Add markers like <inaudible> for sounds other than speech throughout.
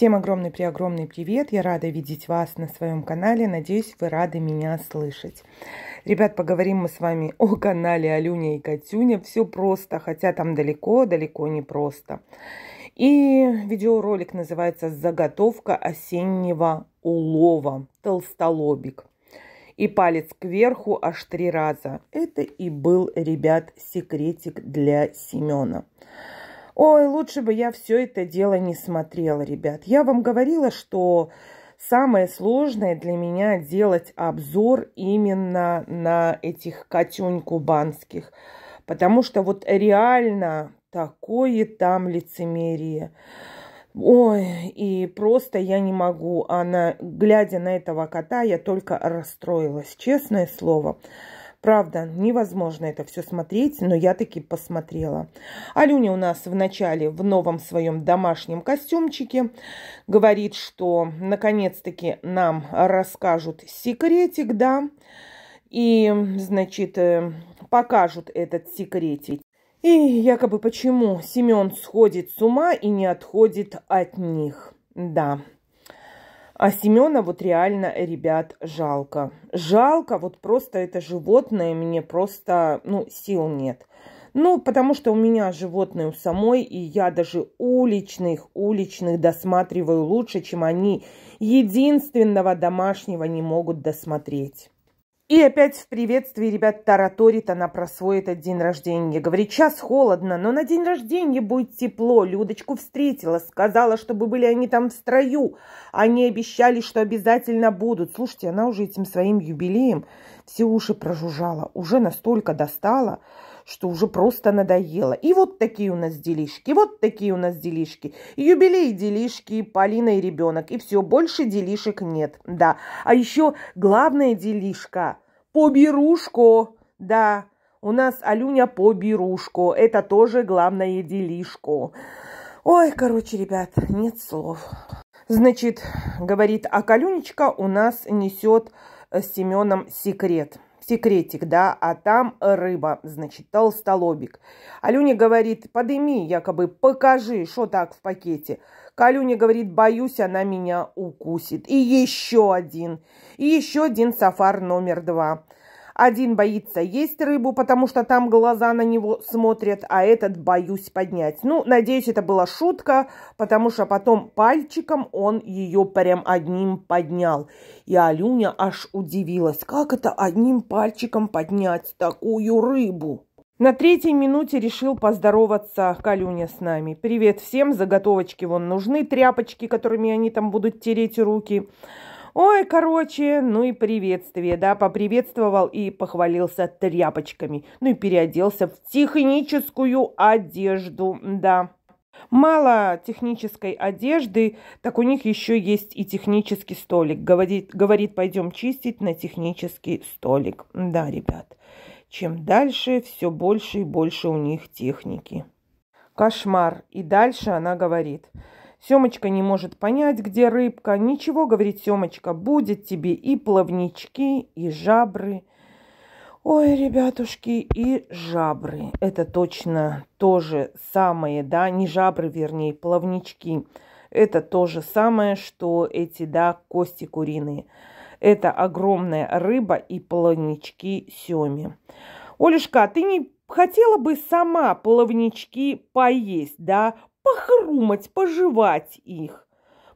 Всем огромный при огромный привет! Я рада видеть вас на своем канале. Надеюсь, вы рады меня слышать. Ребят, поговорим мы с вами о канале Алюня и Катюня. Все просто, хотя там далеко, далеко не просто. И видеоролик называется «Заготовка осеннего улова. Толстолобик». И палец кверху аж три раза. Это и был, ребят, секретик для Семена. Ой, лучше бы я все это дело не смотрела, ребят. Я вам говорила, что самое сложное для меня делать обзор именно на этих котень кубанских. Потому что вот реально такое там лицемерие. Ой, и просто я не могу. Она, глядя на этого кота, я только расстроилась, честное слово. Правда, невозможно это все смотреть, но я таки посмотрела. Алюня у нас в начале в новом своем домашнем костюмчике говорит, что наконец-таки нам расскажут секретик, да, и, значит, э, покажут этот секретик. И якобы почему Семен сходит с ума и не отходит от них. Да. А Семена вот реально, э, ребят, жалко. Жалко, вот просто это животное, мне просто, ну, сил нет. Ну, потому что у меня животные у самой, и я даже уличных, уличных досматриваю лучше, чем они единственного домашнего не могут досмотреть. И опять в приветствии ребят тараторит она про свой этот день рождения. Говорит, сейчас холодно, но на день рождения будет тепло. Людочку встретила, сказала, чтобы были они там в строю. Они обещали, что обязательно будут. Слушайте, она уже этим своим юбилеем все уши прожужжала. Уже настолько достала, что уже просто надоело. И вот такие у нас делишки, вот такие у нас делишки. Юбилей делишки, Полина и ребенок. И все, больше делишек нет, да. А еще главная делишка – поберушку, да. У нас Алюня поберушку, это тоже главное делишко. Ой, короче, ребят, нет слов. Значит, говорит, а Калюнечка у нас несет э, с Семеном секрет – секретик, да, а там рыба, значит, толстолобик. Алюня говорит, подыми, якобы, покажи, что так в пакете. Калюня говорит, боюсь, она меня укусит. И еще один, и еще один сафар номер два. Один боится есть рыбу, потому что там глаза на него смотрят, а этот боюсь поднять. Ну, надеюсь, это была шутка, потому что потом пальчиком он ее прям одним поднял. И Алюня аж удивилась, как это одним пальчиком поднять такую рыбу? На третьей минуте решил поздороваться Калюня с нами. «Привет всем, заготовочки вон нужны, тряпочки, которыми они там будут тереть руки». Ой, короче, ну и приветствие, да, поприветствовал и похвалился тряпочками. Ну и переоделся в техническую одежду, да. Мало технической одежды, так у них еще есть и технический столик. Говорит, говорит пойдем чистить на технический столик. Да, ребят, чем дальше, все больше и больше у них техники. Кошмар. И дальше она говорит – Семочка не может понять, где рыбка. Ничего, говорит Семочка, будет тебе и плавнички, и жабры. Ой, ребятушки, и жабры. Это точно то же самое, да, не жабры, вернее, плавнички. Это то же самое, что эти, да, кости куриные. Это огромная рыба и плавнички семи. Олешка, а ты не хотела бы сама плавнички поесть, да? похрумать, пожевать их.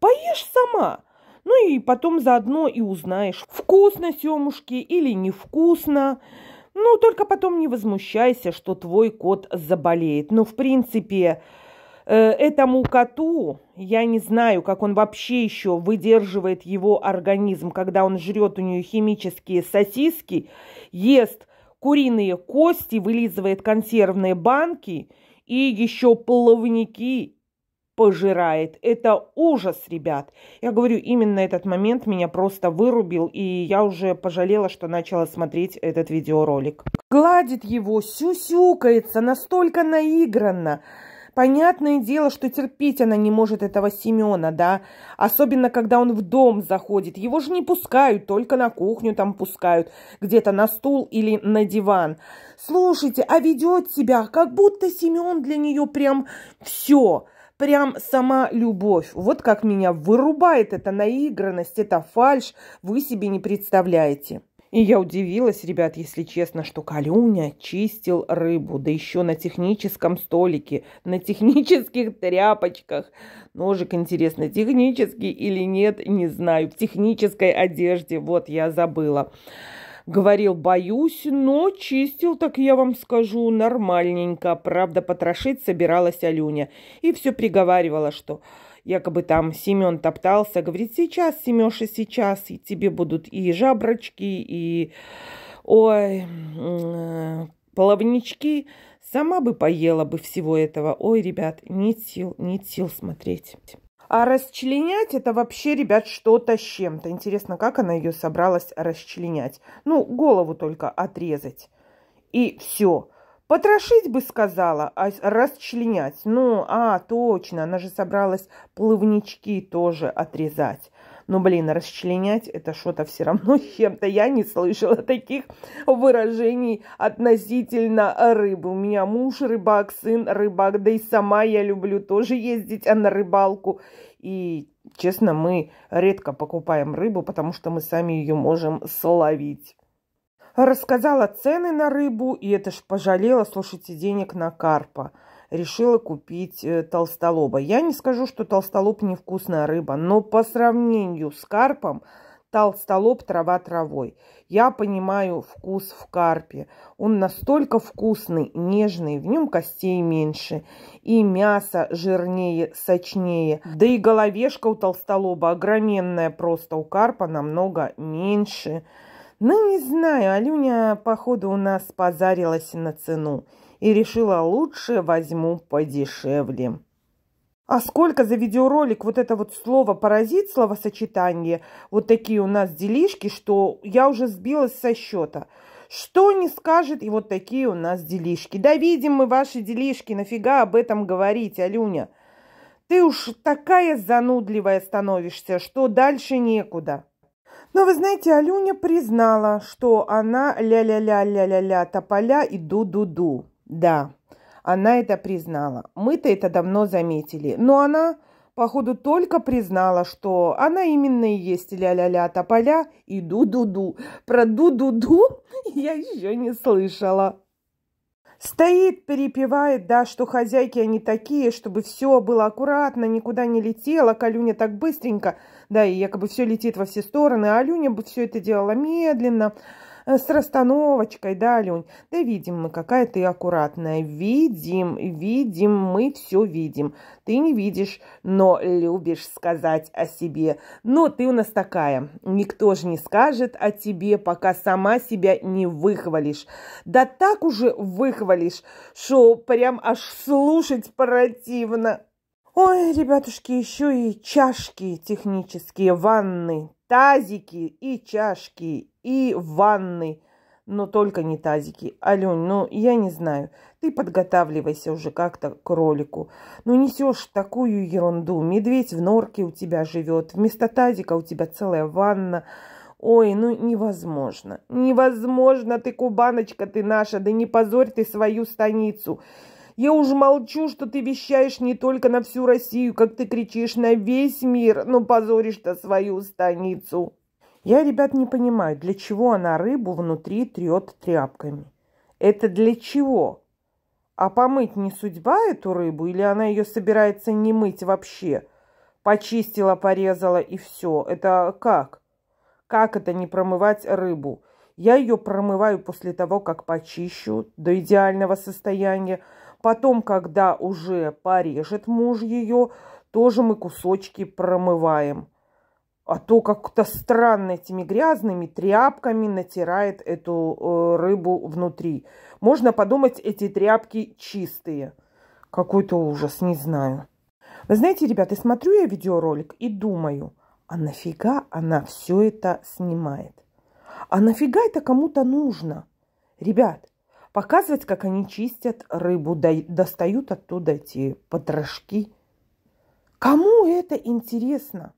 Поешь сама, ну и потом заодно и узнаешь, вкусно семушки или невкусно. Ну, только потом не возмущайся, что твой кот заболеет. Ну, в принципе, э, этому коту, я не знаю, как он вообще еще выдерживает его организм, когда он жрет у нее химические сосиски, ест куриные кости, вылизывает консервные банки и еще плавники пожирает. Это ужас, ребят. Я говорю, именно этот момент меня просто вырубил, и я уже пожалела, что начала смотреть этот видеоролик. Гладит его, сюсюкается, настолько наигранно. Понятное дело, что терпеть она не может этого Семена, да? Особенно, когда он в дом заходит. Его же не пускают, только на кухню там пускают, где-то на стул или на диван. Слушайте, а ведет себя, как будто Семен для нее прям все прям сама любовь. Вот как меня вырубает эта наигранность, эта фальш, вы себе не представляете. И я удивилась, ребят, если честно, что Калюня чистил рыбу, да еще на техническом столике, на технических тряпочках. Ножик, интересно, технический или нет, не знаю. В технической одежде, вот я забыла. Говорил, боюсь, но чистил, так я вам скажу, нормальненько. Правда, потрошить собиралась Алюня. И все приговаривала, что якобы там Семен топтался, говорит, сейчас, Семеша, сейчас, и тебе будут и жаброчки, и, ой, половнички. Сама бы поела бы всего этого. Ой, ребят, нет сил, нет сил смотреть. А расчленять это вообще, ребят, что-то с чем-то. Интересно, как она ее собралась расчленять. Ну, голову только отрезать. И все. Потрошить бы сказала, а расчленять. Ну, а, точно, она же собралась плавнички тоже отрезать. Ну, блин, расчленять это что-то все равно чем-то. Я не слышала таких выражений относительно рыбы. У меня муж рыбак, сын рыбак, да и сама я люблю тоже ездить а на рыбалку. И, честно, мы редко покупаем рыбу, потому что мы сами ее можем словить рассказала цены на рыбу, и это ж пожалела, слушайте, денег на карпа. Решила купить э, толстолоба. Я не скажу, что толстолоб невкусная рыба, но по сравнению с карпом толстолоб трава травой. Я понимаю вкус в карпе. Он настолько вкусный, нежный, в нем костей меньше, и мясо жирнее, сочнее. Да и головешка у толстолоба огроменная просто, у карпа намного меньше. Ну, не знаю, Алюня, походу, у нас позарилась на цену и решила лучше возьму подешевле. А сколько за видеоролик вот это вот слово «паразит», словосочетание, вот такие у нас делишки, что я уже сбилась со счета. Что не скажет, и вот такие у нас делишки. Да видим мы ваши делишки, нафига об этом говорить, Алюня? Ты уж такая занудливая становишься, что дальше некуда. Но вы знаете, Алюня признала, что она ля-ля-ля-ля-ля-ля тополя и ду-ду-ду. Да, она это признала. Мы-то это давно заметили. Но она, походу, только признала, что она именно и есть ля-ля-ля тополя и ду-ду-ду. Про ду-ду-ду <laughs> я еще не слышала. Стоит, перепевает, да, что хозяйки они такие, чтобы все было аккуратно, никуда не летело, Калюня так быстренько – да, и якобы все летит во все стороны, а Алюня бы все это делала медленно, э, с расстановочкой, да, Алюнь? Да видим мы, какая ты аккуратная. Видим, видим, мы все видим. Ты не видишь, но любишь сказать о себе. Но ты у нас такая. Никто же не скажет о тебе, пока сама себя не выхвалишь. Да так уже выхвалишь, что прям аж слушать противно. Ой, ребятушки, еще и чашки технические, ванны, тазики и чашки, и ванны. Но только не тазики. Алёнь, ну я не знаю. Ты подготавливайся уже как-то к ролику. Ну несешь такую ерунду. Медведь в норке у тебя живет. Вместо тазика у тебя целая ванна. Ой, ну невозможно. Невозможно ты, кубаночка ты наша. Да не позорь ты свою станицу. Я уже молчу, что ты вещаешь не только на всю Россию, как ты кричишь на весь мир, но ну, позоришь-то свою станицу. Я, ребят, не понимаю, для чего она рыбу внутри трет тряпками. Это для чего? А помыть не судьба эту рыбу, или она ее собирается не мыть вообще? Почистила, порезала и все. Это как? Как это не промывать рыбу? Я ее промываю после того, как почищу до идеального состояния, Потом, когда уже порежет муж ее, тоже мы кусочки промываем. А то как-то странно этими грязными тряпками натирает эту э, рыбу внутри. Можно подумать, эти тряпки чистые. Какой-то ужас, не знаю. Вы знаете, ребята, смотрю я видеоролик и думаю, а нафига она все это снимает? А нафига это кому-то нужно? Ребят, показывать, как они чистят рыбу, достают оттуда эти потрошки. Кому это интересно?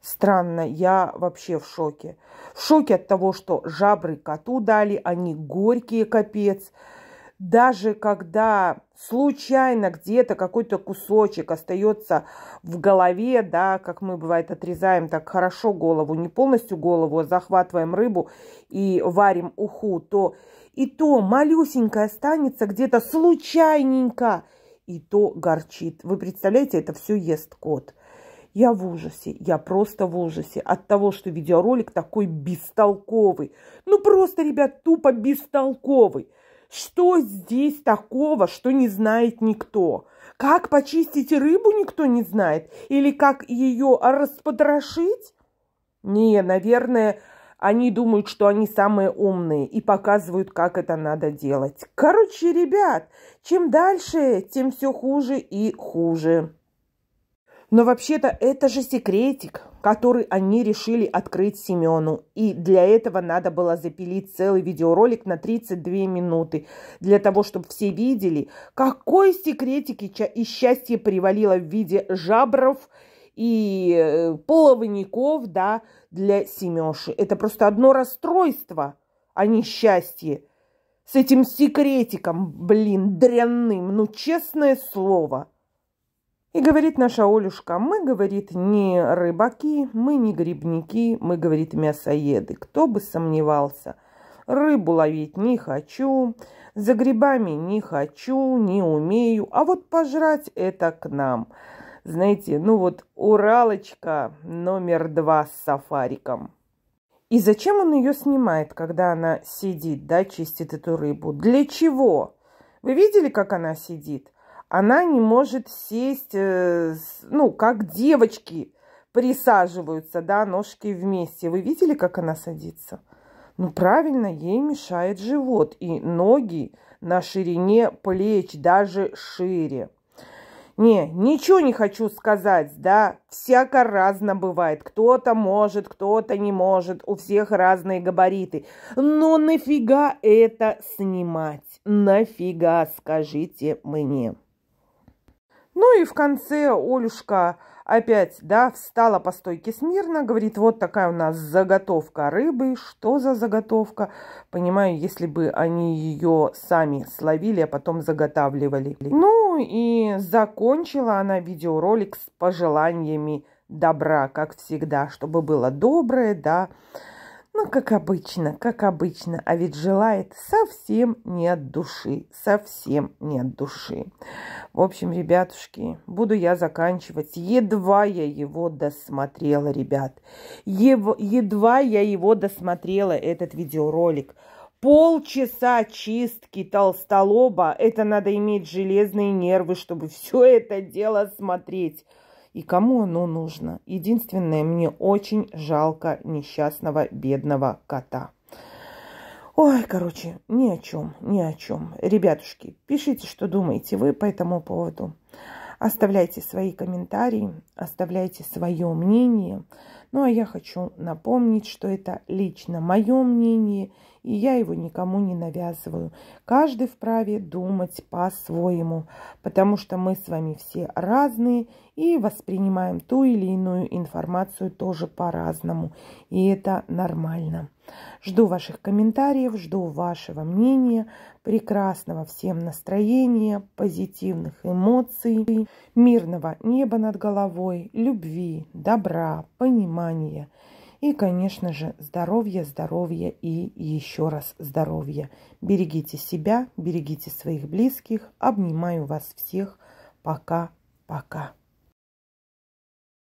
Странно, я вообще в шоке. В шоке от того, что жабры коту дали, они горькие капец даже когда случайно где-то какой-то кусочек остается в голове, да, как мы бывает отрезаем так хорошо голову, не полностью голову, а захватываем рыбу и варим уху, то и то малюсенькое останется где-то случайненько, и то горчит. Вы представляете, это все ест кот. Я в ужасе, я просто в ужасе от того, что видеоролик такой бестолковый. Ну просто, ребят, тупо бестолковый. Что здесь такого, что не знает никто? Как почистить рыбу никто не знает? Или как ее распотрошить? Не, наверное, они думают, что они самые умные и показывают, как это надо делать. Короче, ребят, чем дальше, тем все хуже и хуже. Но вообще-то это же секретик который они решили открыть Семену. И для этого надо было запилить целый видеоролик на 32 минуты, для того, чтобы все видели, какой секретики и счастье привалило в виде жабров и э, половников, да, для Семеши. Это просто одно расстройство, а не счастье. С этим секретиком, блин, дрянным, ну честное слово – и говорит наша Олюшка, мы, говорит, не рыбаки, мы не грибники, мы, говорит, мясоеды. Кто бы сомневался. Рыбу ловить не хочу, за грибами не хочу, не умею, а вот пожрать это к нам. Знаете, ну вот Уралочка номер два с сафариком. И зачем он ее снимает, когда она сидит, да, чистит эту рыбу? Для чего? Вы видели, как она сидит? она не может сесть, э, ну, как девочки присаживаются, да, ножки вместе. Вы видели, как она садится? Ну, правильно, ей мешает живот и ноги на ширине плеч, даже шире. Не, ничего не хочу сказать, да, всяко разно бывает. Кто-то может, кто-то не может, у всех разные габариты. Но нафига это снимать? Нафига, скажите мне. Ну и в конце Олюшка опять, да, встала по стойке смирно, говорит, вот такая у нас заготовка рыбы. Что за заготовка? Понимаю, если бы они ее сами словили, а потом заготавливали. Ну и закончила она видеоролик с пожеланиями добра, как всегда, чтобы было доброе, да, ну, как обычно, как обычно, а ведь желает совсем не от души, совсем не от души. В общем, ребятушки, буду я заканчивать. Едва я его досмотрела, ребят. Ев... Едва я его досмотрела, этот видеоролик. Полчаса чистки толстолоба. Это надо иметь железные нервы, чтобы все это дело смотреть и кому оно нужно. Единственное, мне очень жалко несчастного бедного кота. Ой, короче, ни о чем, ни о чем. Ребятушки, пишите, что думаете вы по этому поводу. Оставляйте свои комментарии, оставляйте свое мнение. Ну а я хочу напомнить, что это лично мое мнение, и я его никому не навязываю. Каждый вправе думать по-своему, потому что мы с вами все разные и воспринимаем ту или иную информацию тоже по-разному. И это нормально. Жду ваших комментариев, жду вашего мнения. Прекрасного всем настроения, позитивных эмоций, мирного неба над головой, любви, добра, понимания внимание. И, конечно же, здоровье, здоровье и еще раз здоровье. Берегите себя, берегите своих близких. Обнимаю вас всех. Пока-пока.